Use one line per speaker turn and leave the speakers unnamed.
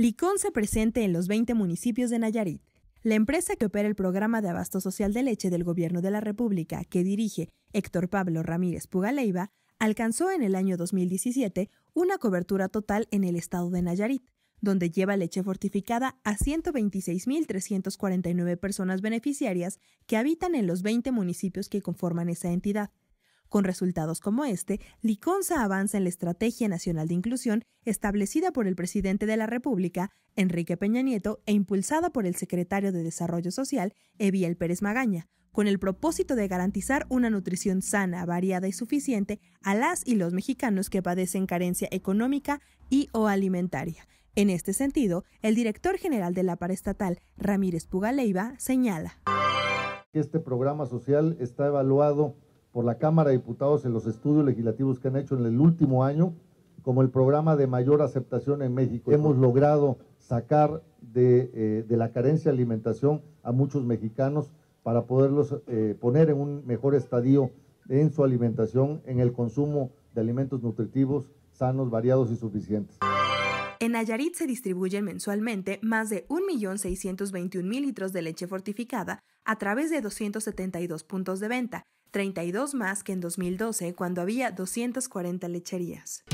Licón se presente en los 20 municipios de Nayarit. La empresa que opera el programa de abasto social de leche del Gobierno de la República, que dirige Héctor Pablo Ramírez Pugaleiva, alcanzó en el año 2017 una cobertura total en el estado de Nayarit, donde lleva leche fortificada a 126.349 personas beneficiarias que habitan en los 20 municipios que conforman esa entidad. Con resultados como este, Liconza avanza en la Estrategia Nacional de Inclusión establecida por el presidente de la República, Enrique Peña Nieto, e impulsada por el secretario de Desarrollo Social, Eviel Pérez Magaña, con el propósito de garantizar una nutrición sana, variada y suficiente a las y los mexicanos que padecen carencia económica y o alimentaria. En este sentido, el director general de la paraestatal, Ramírez Pugaleiva, señala.
Este programa social está evaluado por la Cámara de Diputados en los estudios legislativos que han hecho en el último año, como el programa de mayor aceptación en México. Hemos logrado sacar eh, de, la carencia de alimentación a muchos mexicanos para poderlos eh, poner en un mejor estadio en su alimentación, en el consumo de alimentos nutritivos, sanos, variados y suficientes.
En Nayarit se distribuyen mensualmente más de 1.621.000 litros de leche fortificada a través de 272 puntos de venta 32 más que en 2012 cuando había 240 lecherías.